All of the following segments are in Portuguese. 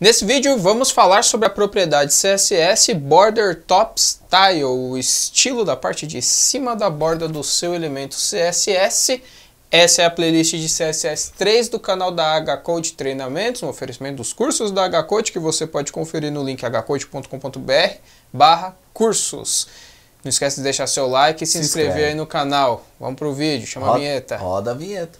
Nesse vídeo vamos falar sobre a propriedade CSS Border Top Style, o estilo da parte de cima da borda do seu elemento CSS. Essa é a playlist de CSS 3 do canal da HCode Treinamentos, um oferecimento dos cursos da HCode que você pode conferir no link hcode.com.br barra cursos. Não esquece de deixar seu like e se, se inscrever inscreve. aí no canal. Vamos pro vídeo, chama roda, a vinheta. Roda a vinheta.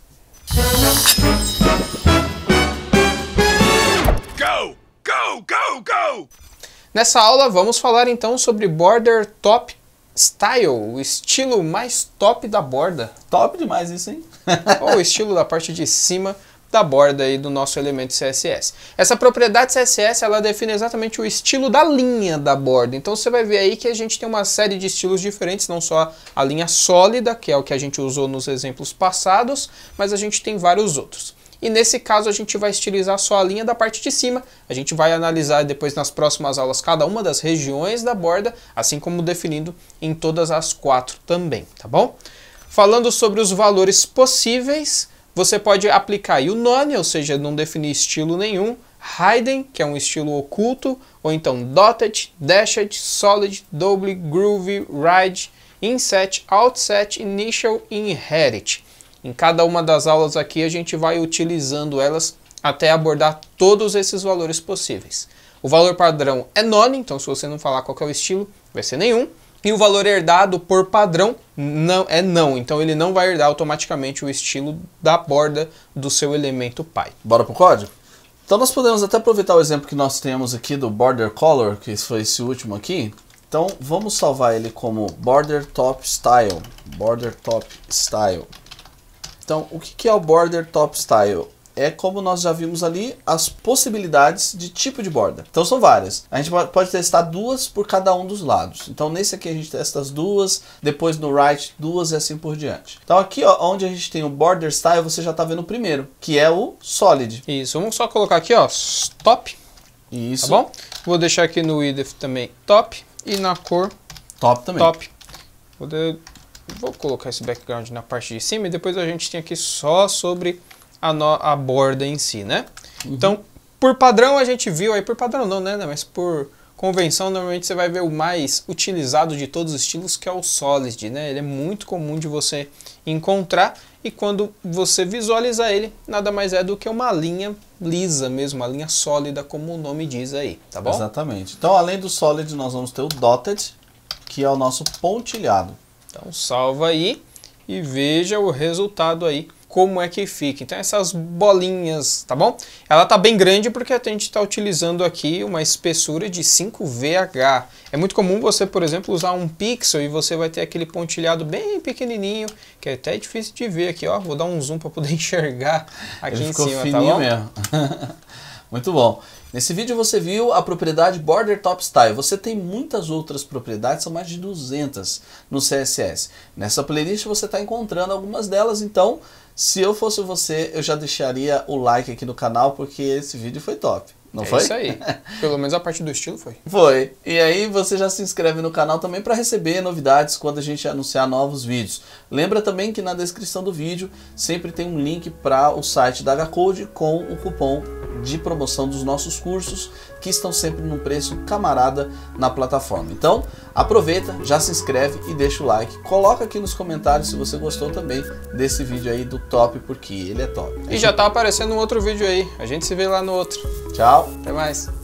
Nessa aula vamos falar então sobre border top style, o estilo mais top da borda. Top demais isso, hein? Ou o estilo da parte de cima da borda aí do nosso elemento CSS. Essa propriedade CSS ela define exatamente o estilo da linha da borda. Então você vai ver aí que a gente tem uma série de estilos diferentes, não só a linha sólida, que é o que a gente usou nos exemplos passados, mas a gente tem vários outros. E nesse caso a gente vai estilizar só a linha da parte de cima. A gente vai analisar depois nas próximas aulas cada uma das regiões da borda, assim como definindo em todas as quatro também, tá bom? Falando sobre os valores possíveis, você pode aplicar o none, ou seja, não definir estilo nenhum, Hidden, que é um estilo oculto, ou então Dotted, Dashed, Solid, Double, Groovy, Ride, Inset, Outset, Initial e Inherit. Em cada uma das aulas aqui a gente vai utilizando elas até abordar todos esses valores possíveis. O valor padrão é none, então se você não falar qual é o estilo, vai ser nenhum. E o valor herdado por padrão não é não, então ele não vai herdar automaticamente o estilo da borda do seu elemento pai. Bora pro código? Então nós podemos até aproveitar o exemplo que nós temos aqui do border color, que foi esse último aqui. Então vamos salvar ele como border top style, border top style. Então, o que é o border top style? é como nós já vimos ali as possibilidades de tipo de borda. Então são várias. A gente pode testar duas por cada um dos lados. Então nesse aqui a gente testa as duas, depois no right duas e assim por diante. Então aqui ó, onde a gente tem o border style, você já está vendo o primeiro, que é o solid. Isso, vamos só colocar aqui ó, top. Isso. Tá bom? Vou deixar aqui no width também top e na cor top também. Top. Vou de... Vou colocar esse background na parte de cima e depois a gente tem aqui só sobre a, no, a borda em si, né? Uhum. Então, por padrão a gente viu aí, por padrão não, né, né? Mas por convenção, normalmente você vai ver o mais utilizado de todos os estilos, que é o Solid, né? Ele é muito comum de você encontrar e quando você visualiza ele, nada mais é do que uma linha lisa mesmo, uma linha sólida, como o nome diz aí, tá bom? Exatamente. Então, além do Solid, nós vamos ter o Dotted, que é o nosso pontilhado. Então salva aí e veja o resultado aí como é que fica. Então essas bolinhas, tá bom? Ela tá bem grande porque a gente está utilizando aqui uma espessura de 5VH. É muito comum você, por exemplo, usar um pixel e você vai ter aquele pontilhado bem pequenininho, que é até difícil de ver aqui, ó. Vou dar um zoom para poder enxergar aqui Ele em cima, tá bom? Mesmo. Muito bom. Nesse vídeo você viu a propriedade Border Top Style. Você tem muitas outras propriedades, são mais de 200 no CSS. Nessa playlist você está encontrando algumas delas, então se eu fosse você, eu já deixaria o like aqui no canal, porque esse vídeo foi top. Não é foi? Isso aí. Pelo menos a parte do estilo foi. Foi. E aí você já se inscreve no canal também para receber novidades quando a gente anunciar novos vídeos. Lembra também que na descrição do vídeo sempre tem um link para o site da H-Code com o cupom de promoção dos nossos cursos, que estão sempre num preço camarada na plataforma. Então, aproveita, já se inscreve e deixa o like. Coloca aqui nos comentários se você gostou também desse vídeo aí do top, porque ele é top. E já tá aparecendo um outro vídeo aí. A gente se vê lá no outro. Tchau. Até mais.